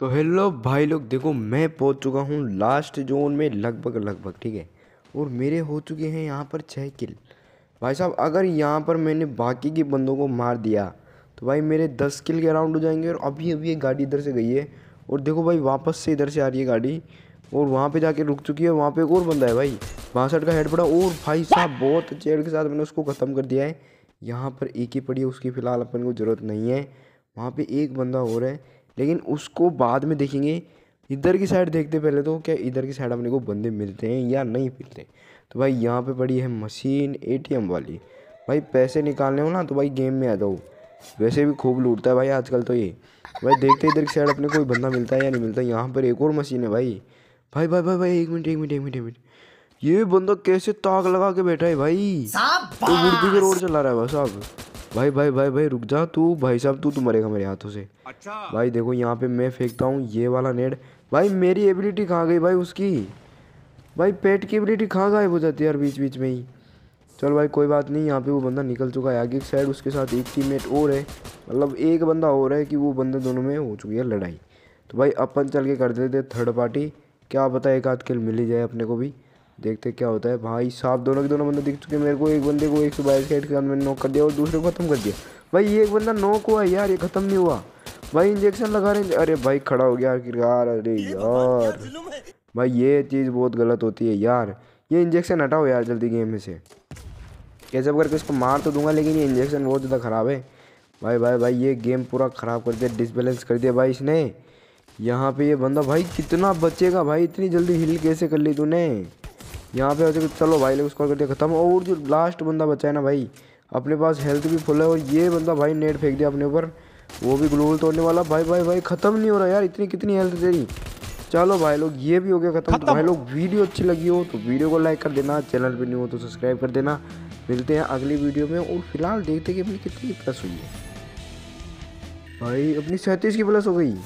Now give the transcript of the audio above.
तो हेलो भाई लोग देखो मैं पहुंच चुका हूँ लास्ट जोन में लगभग लगभग ठीक है और मेरे हो चुके हैं यहाँ पर छः किल भाई साहब अगर यहाँ पर मैंने बाकी के बंदों को मार दिया तो भाई मेरे दस किल के अराउंड हो जाएंगे और अभी अभी ये गाड़ी इधर से गई है और देखो भाई वापस से इधर से आ रही है गाड़ी और वहाँ पर जाके रुक चुकी है वहाँ पर एक और बंदा है भाई बासठ का हेड पड़ा और भाई साहब बहुत अच्छे हेड के साथ मैंने उसको ख़त्म कर दिया है यहाँ पर एक ही पड़ी है उसकी फ़िलहाल अपन को ज़रूरत नहीं है वहाँ पर एक बंदा और है लेकिन उसको बाद में देखेंगे इधर की साइड देखते पहले तो क्या इधर की साइड अपने को बंदे मिलते हैं या नहीं मिलते तो भाई यहाँ पे पड़ी है मशीन एटीएम वाली भाई पैसे निकालने हो ना तो भाई गेम में आ जाओ वैसे भी खूब लूटता है भाई आजकल तो ये भाई देखते इधर की साइड अपने कोई बंदा मिलता है या नहीं मिलता यहाँ पर एक और मशीन है भाई भाई भाई भाई भाई एक मिनट एक मिनट एक मिनट एक मिनट ये बंदा कैसे ताक लगा के बैठा है भाई तो रोड चला रहा है भाई साहब भाई भाई भाई भाई रुक जा तू भाई साहब तू तू मरेगा मेरे हाथों से अच्छा भाई देखो यहाँ पे मैं फेंकता हूँ ये वाला नेड भाई मेरी एबिलिटी कहाँ गई भाई उसकी भाई पेट की एबिलिटी कहाँ गायब हो जाती है यार बीच बीच में ही चल भाई कोई बात नहीं यहाँ पे वो बंदा निकल चुका है आगे एक साइड उसके साथ एक टीम मेट और है मतलब एक बंदा और है कि वो बंदे दोनों में हो चुकी है लड़ाई तो भाई अपन चल के कर देते थर्ड पार्टी क्या पता एक आध किल मिल ही जाए अपने को भी देखते क्या होता है भाई साहब दोनों के दोनों बंदे दिख चुके मेरे को एक बंदे को एक सौ बाईस के के मैंने नॉक कर दिया और दूसरे को ख़त्म कर दिया भाई ये एक बंदा नॉक हुआ यार ये ख़त्म नहीं हुआ भाई इंजेक्शन लगा रहे अरे भाई खड़ा हो गया आखिरकार अरे तो यार भाई ये चीज़ बहुत गलत होती है यार ये इंजेक्शन हटाओ यार जल्दी गेम में से कैसे करके किसको मार तो दूंगा लेकिन ये इंजेक्शन बहुत ज़्यादा ख़राब है भाई भाई भाई ये गेम पूरा ख़राब कर दिया डिसबैलेंस कर दिया भाई इसने यहाँ पे ये बंदा भाई कितना बचेगा भाई इतनी जल्दी हिल कैसे कर ली तूने यहाँ पे हो चलो भाई लोग स्कोर कर दिया खत्म और जो लास्ट बंदा बचा है ना भाई अपने पास हेल्थ भी फुल है और ये बंदा भाई नेट फेंक दिया अपने ऊपर वो भी ग्लोबल तोड़ने वाला भाई भाई भाई ख़त्म नहीं हो रहा यार इतनी कितनी हेल्थ तेरी चलो भाई लोग ये भी हो गया खत्म तो भाई लोग वीडियो अच्छी लगी हो तो वीडियो को लाइक कर देना चैनल पर नहीं हो तो सब्सक्राइब कर देना मिलते हैं अगली वीडियो में और फिलहाल देखते कि अपनी कितनी प्लस हुई है भाई अपनी सैंतीस की प्लस हो गई